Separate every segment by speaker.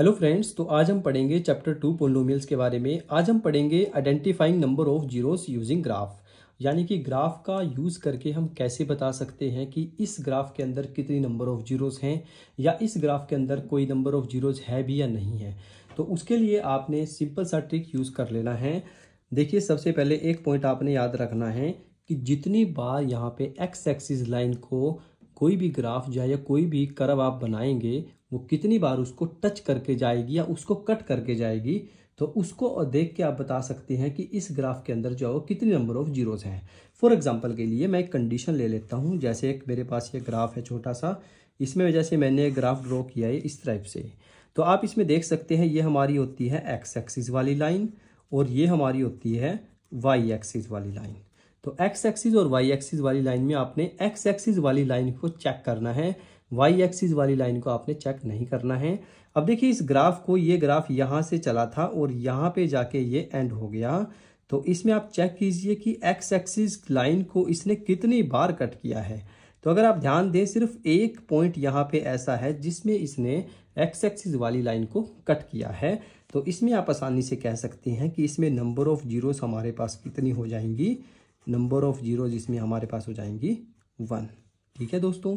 Speaker 1: hello friends तो आज हम पढ़ेंगे चैप्टर टू पोलोमियल्स के बारे में आज हम पढ़ेंगे identifying number of zeros using graph यानी कि ग्राफ का यूज़ करके हम कैसे बता सकते हैं कि इस ग्राफ के अंदर कितनी नंबर ऑफ़ जीरोस हैं या इस ग्राफ के अंदर कोई नंबर ऑफ़ जीरोस है भी या नहीं है तो उसके लिए आपने सिंपल सा ट्रिक यूज़ कर लेना है देखिए सबसे पहले एक पॉइंट आपने याद रखना है कि जितनी बार यहाँ पे एक्स एक्सिस लाइन को कोई भी ग्राफ या, कोई भी कर्व आप बनाएंगे वो कितनी बार उसको टच करके जाएगी या उसको कट करके जाएगी तो उसको देख के आप बता सकते हैं कि इस ग्राफ के अंदर जो है वो कितने नंबर ऑफ जीरोज़ हैं फॉर एग्जांपल के लिए मैं एक कंडीशन ले लेता हूँ जैसे एक मेरे पास ये ग्राफ है छोटा सा इसमें जैसे मैंने ग्राफ ड्रॉ किया है इस टाइप से तो आप इसमें देख सकते हैं ये हमारी होती है एक्स एक्सिस वाली लाइन और ये हमारी होती है वाई एक्सिस वाली लाइन तो एक्स एक्सिस और वाई एक्सिस वाली लाइन में आपने एक्स एक्सिस वाली लाइन को चेक करना है वाई एक्सिस वाली लाइन को आपने चेक नहीं करना है अब देखिए इस ग्राफ को ये ग्राफ यहाँ से चला था और यहाँ पे जाके ये एंड हो गया तो इसमें आप चेक कीजिए कि एक्स एक्सिस लाइन को इसने कितनी बार कट किया है तो अगर आप ध्यान दें सिर्फ एक पॉइंट यहाँ पे ऐसा है जिसमें इसने एक्स एक्सिस वाली लाइन को कट किया है तो इसमें आप आसानी से कह सकते हैं कि इसमें नंबर ऑफ़ जीरोस हमारे पास कितनी हो जाएंगी नंबर ऑफ़ जीरोज इसमें हमारे पास हो जाएंगी वन ठीक है दोस्तों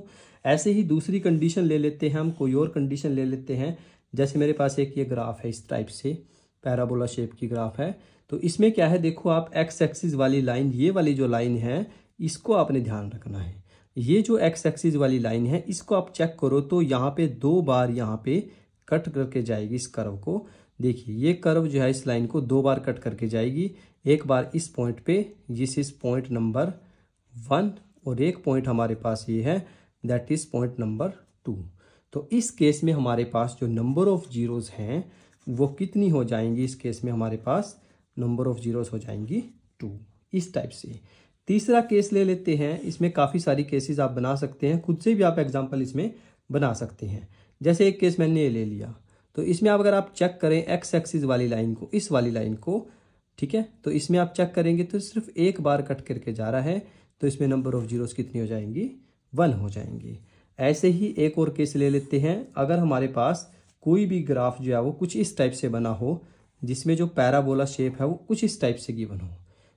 Speaker 1: ऐसे ही दूसरी कंडीशन ले लेते हैं हम कोई और कंडीशन ले लेते हैं जैसे मेरे पास एक ये ग्राफ है इस टाइप से पैराबोला शेप की ग्राफ है तो इसमें क्या है देखो आप एक्स एक्सिस वाली लाइन ये वाली जो लाइन है इसको आपने ध्यान रखना है ये जो एक्स एक्सिस वाली लाइन है इसको आप चेक करो तो यहाँ पे दो बार यहाँ पे कट करके जाएगी इस कर्व को देखिए ये कर्व जो है इस लाइन को दो बार कट करके जाएगी एक बार इस पॉइंट पे जिस इस पॉइंट नंबर वन और एक पॉइंट हमारे पास ये है that is point number two तो इस केस में हमारे पास जो नंबर ऑफ़ जीरोज़ हैं वो कितनी हो जाएंगी इस केस में हमारे पास नंबर ऑफ़ जीरोज़ हो जाएंगी टू इस टाइप से तीसरा केस ले लेते हैं इसमें काफ़ी सारी केसेस आप बना सकते हैं खुद से भी आप एग्जाम्पल इसमें बना सकते हैं जैसे एक केस मैंने ये ले लिया तो इसमें आप अगर आप चेक करें एक्स एक्सिस वाली लाइन को इस वाली लाइन को ठीक है तो इसमें आप चेक करेंगे तो सिर्फ एक बार कट करके जा रहा है तो इसमें नंबर ऑफ जीरोस कितनी हो जाएंगी वन हो जाएंगी ऐसे ही एक और केस ले लेते हैं अगर हमारे पास कोई भी ग्राफ जो है वो कुछ इस टाइप से बना हो जिसमें जो पैराबोला शेप है वो कुछ इस टाइप से गिवन हो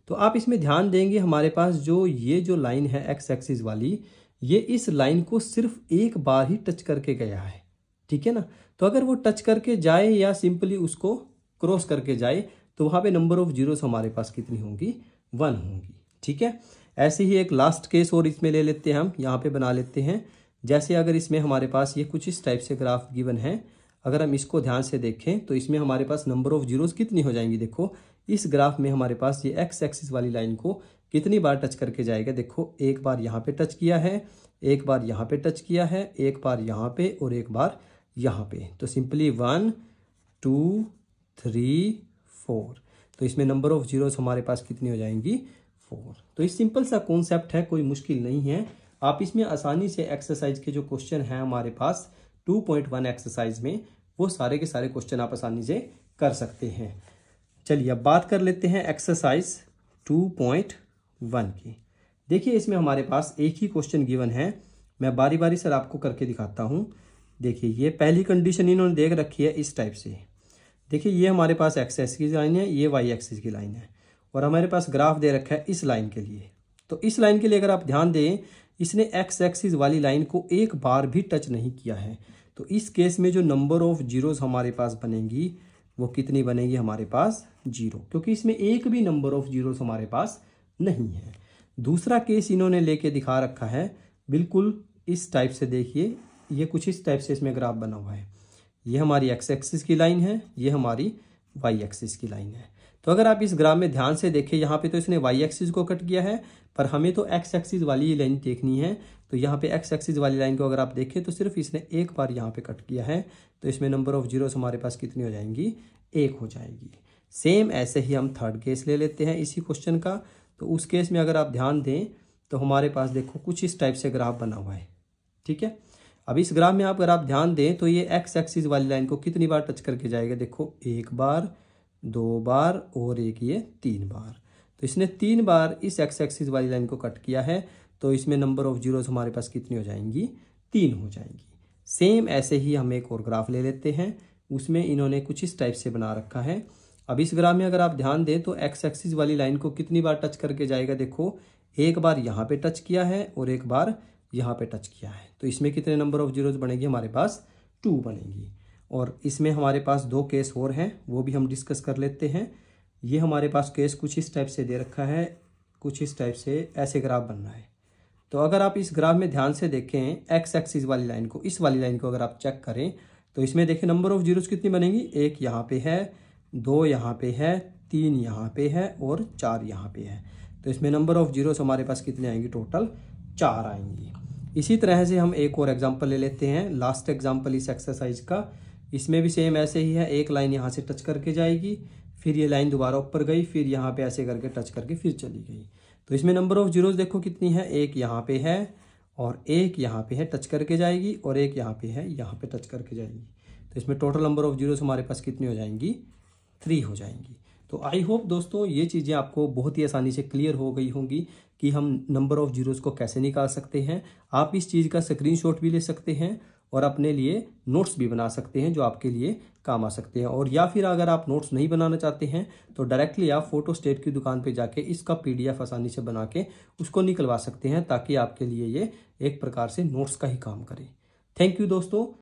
Speaker 1: तो आप इसमें ध्यान देंगे हमारे पास जो ये जो लाइन है एक्स एक्सिस वाली ये इस लाइन को सिर्फ एक बार ही टच करके गया है ठीक है ना तो अगर वो टच करके जाए या सिंपली उसको क्रॉस करके जाए तो वहाँ पे नंबर ऑफ जीरोस हमारे पास कितनी होंगी वन होंगी ठीक है ऐसे ही एक लास्ट केस और इसमें ले लेते हैं हम यहाँ पे बना लेते हैं जैसे अगर इसमें हमारे पास ये कुछ इस टाइप से ग्राफ गिवन है अगर हम इसको ध्यान से देखें तो इसमें हमारे पास नंबर ऑफ जीरोस कितनी हो जाएंगी देखो इस ग्राफ में हमारे पास ये एक्स एक्सिस वाली लाइन को कितनी बार टच करके जाएगा देखो एक बार यहाँ पे टच किया है एक बार यहाँ पे टच किया है एक बार यहाँ पे और एक बार यहाँ पे तो simply one two three four तो इसमें नंबर ऑफ जीरोस हमारे पास कितनी हो जाएंगी फोर तो ये सिंपल सा कॉन्सेप्ट है कोई मुश्किल नहीं है आप इसमें आसानी से एक्सरसाइज के जो क्वेश्चन हैं हमारे पास टू पॉइंट वन एक्सरसाइज में वो सारे के सारे क्वेश्चन आप आसानी से कर सकते हैं चलिए अब बात कर लेते हैं एक्सरसाइज टू पॉइंट वन की देखिए इसमें हमारे पास एक ही क्वेश्चन गिवन है मैं बारी बारी सर आपको करके दिखाता हूँ देखिए ये पहली कंडीशन इन्होंने देख रखी है इस टाइप से देखिए ये हमारे पास एक्स की लाइन है ये वाई एक्सिस की लाइन है और हमारे पास ग्राफ दे रखा है इस लाइन के लिए तो इस लाइन के लिए अगर आप ध्यान दें इसने एक्स एक्सिस वाली लाइन को एक बार भी टच नहीं किया है तो इस केस में जो नंबर ऑफ जीरोस हमारे पास बनेंगी वो कितनी बनेगी हमारे पास जीरो क्योंकि इसमें एक भी नंबर ऑफ जीरोस हमारे पास नहीं है दूसरा केस इन्होंने लेके दिखा रखा है बिल्कुल इस टाइप से देखिए ये कुछ इस टाइप से इसमें ग्राफ बना हुआ है ये हमारी एक्स एक्सिस की लाइन है ये हमारी वाई एक्सिस की लाइन है तो अगर आप इस ग्राम में ध्यान से देखें यहाँ पे तो इसने वाई एक्सिस को कट किया है पर हमें तो एक्स एक्सिस वाली लाइन देखनी है तो यहाँ पे एक्स एक्सिस वाली लाइन को अगर आप देखें तो सिर्फ इसने एक बार यहाँ पे कट किया है तो इसमें नंबर ऑफ जीरोस हमारे पास कितनी हो जाएंगी एक हो जाएगी सेम ऐसे ही हम थर्ड केस ले लेते हैं इसी क्वेश्चन का तो उस केस में अगर आप ध्यान दें तो हमारे पास देखो कुछ इस टाइप से ग्राफ बना हुआ है ठीक है अब इस ग्राफ में आप अगर आप ध्यान दें तो ये एक्स एक्सिस वाली लाइन को कितनी बार टच करके जाएगा देखो एक बार दो बार और एक ये तीन बार तो इसने तीन बार इस एक्स एक्सिस वाली लाइन को कट किया है तो इसमें नंबर ऑफ जीरोस हमारे पास कितनी हो जाएंगी तीन हो जाएंगी सेम ऐसे ही हम एक और ग्राफ ले लेते हैं उसमें इन्होंने कुछ इस टाइप से बना रखा है अब इस ग्राफ में अगर आप ध्यान दें तो एक्स एक्सिस वाली लाइन को कितनी बार टच करके जाएगा देखो एक बार यहाँ पे टच किया है और एक बार यहाँ पे टच किया है तो इसमें कितने नंबर ऑफ जीरोज बनेगी हमारे पास टू बनेगी और इसमें हमारे पास दो केस और हैं वो भी हम डिस्कस कर लेते हैं ये हमारे पास केस कुछ इस टाइप से दे रखा है कुछ इस टाइप से ऐसे ग्राफ बन रहा है तो अगर आप इस ग्राफ में ध्यान से देखें एक्स एक्सिस वाली लाइन को इस वाली लाइन को अगर आप चेक करें तो इसमें देखें नंबर ऑफ जीरोज कितनी बनेंगी एक यहाँ पे है दो यहाँ पे है तीन यहाँ पे है और चार यहाँ पे है तो इसमें नंबर ऑफ जीरोज हमारे पास कितने आएंगे टोटल चार आएंगी इसी तरह से हम एक और एग्जाम्पल ले लेते हैं लास्ट एग्जाम्पल इस एक्सरसाइज का इसमें भी सेम ऐसे ही है एक लाइन यहाँ से टच करके जाएगी फिर ये लाइन दोबारा ऊपर गई फिर यहाँ पे ऐसे करके टच करके फिर चली गई तो इसमें नंबर ऑफ जीरोज देखो कितनी है एक यहाँ पे है और एक यहाँ पे है टच करके जाएगी और एक यहाँ पे है यहाँ पे टच करके जाएगी तो इसमें टोटल नंबर ऑफ जीरोज हमारे पास कितनी हो जाएंगी थ्री हो जाएंगी तो आई होप दोस्तों ये चीज़ें आपको बहुत ही आसानी से क्लियर हो गई होंगी कि हम नंबर ऑफ़ जीरोज़ को कैसे निकाल सकते हैं आप इस चीज़ का स्क्रीन भी ले सकते हैं और अपने लिए नोट्स भी बना सकते हैं जो आपके लिए काम आ सकते हैं और या फिर अगर आप नोट्स नहीं बनाना चाहते हैं तो डायरेक्टली आप फोटो स्टेट की दुकान पर जाके इसका पी आसानी से बना के उसको निकलवा सकते हैं ताकि आपके लिए ये एक प्रकार से नोट्स का ही काम करे थैंक यू दोस्तों